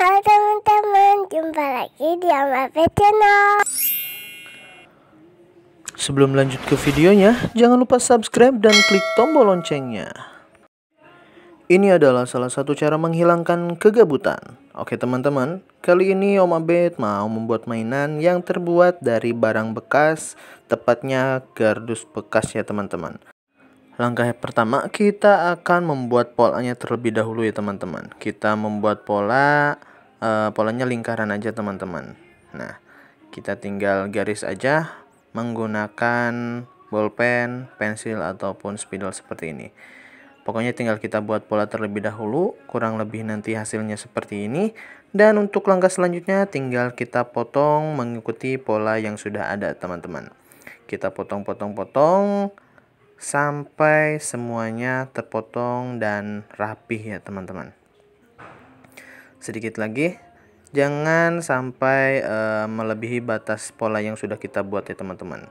Halo teman-teman, jumpa lagi di Amape Channel. Sebelum lanjut ke videonya, jangan lupa subscribe dan klik tombol loncengnya. Ini adalah salah satu cara menghilangkan kegabutan. Oke teman-teman, kali ini Om Abed mau membuat mainan yang terbuat dari barang bekas, tepatnya gardus bekas ya teman-teman. Langkah pertama kita akan membuat polanya terlebih dahulu ya teman-teman. Kita membuat pola e, polanya lingkaran aja teman-teman. Nah, kita tinggal garis aja menggunakan bolpen, pensil ataupun spidol seperti ini. Pokoknya tinggal kita buat pola terlebih dahulu, kurang lebih nanti hasilnya seperti ini. Dan untuk langkah selanjutnya tinggal kita potong mengikuti pola yang sudah ada teman-teman. Kita potong-potong-potong sampai semuanya terpotong dan rapih ya teman-teman. Sedikit lagi, jangan sampai e, melebihi batas pola yang sudah kita buat ya teman-teman.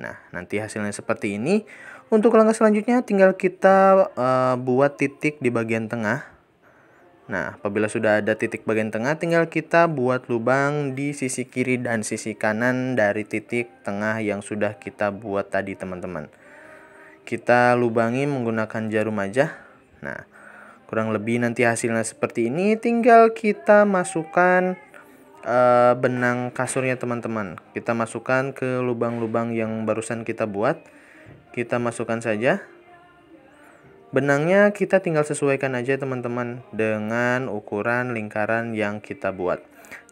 Nah, nanti hasilnya seperti ini. Untuk langkah selanjutnya tinggal kita e, buat titik di bagian tengah. Nah, apabila sudah ada titik bagian tengah, tinggal kita buat lubang di sisi kiri dan sisi kanan dari titik tengah yang sudah kita buat tadi, teman-teman kita lubangi menggunakan jarum aja. Nah, kurang lebih nanti hasilnya seperti ini. Tinggal kita masukkan uh, benang kasurnya teman-teman. Kita masukkan ke lubang-lubang yang barusan kita buat. Kita masukkan saja. Benangnya kita tinggal sesuaikan aja teman-teman dengan ukuran lingkaran yang kita buat.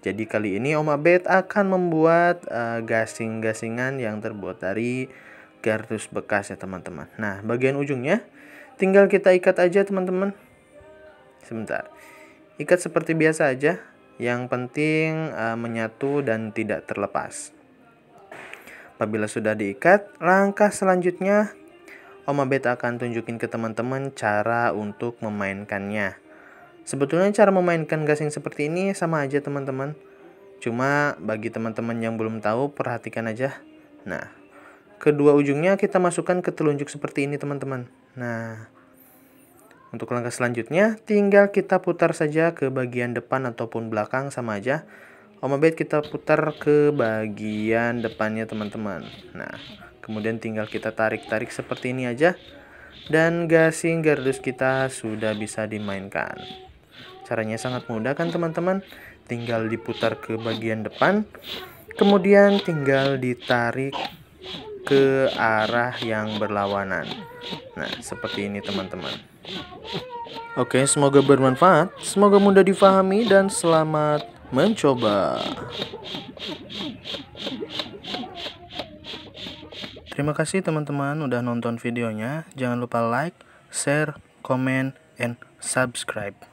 Jadi kali ini Om Abed akan membuat uh, gasing-gasingan yang terbuat dari Garis bekas ya teman-teman. Nah, bagian ujungnya tinggal kita ikat aja teman-teman. Sebentar. Ikat seperti biasa aja. Yang penting e, menyatu dan tidak terlepas. Apabila sudah diikat, langkah selanjutnya Oma Bet akan tunjukin ke teman-teman cara untuk memainkannya. Sebetulnya cara memainkan gasing seperti ini sama aja teman-teman. Cuma bagi teman-teman yang belum tahu perhatikan aja. Nah, kedua ujungnya kita masukkan ke telunjuk seperti ini teman-teman nah untuk langkah selanjutnya tinggal kita putar saja ke bagian depan ataupun belakang sama aja Om kita putar ke bagian depannya teman-teman Nah kemudian tinggal kita tarik-tarik seperti ini aja Dan gasing gardus kita sudah bisa dimainkan Caranya sangat mudah kan teman-teman Tinggal diputar ke bagian depan Kemudian tinggal ditarik ke arah yang berlawanan. Nah, seperti ini teman-teman. Oke, semoga bermanfaat, semoga mudah difahami dan selamat mencoba. Terima kasih teman-teman udah nonton videonya. Jangan lupa like, share, comment, and subscribe.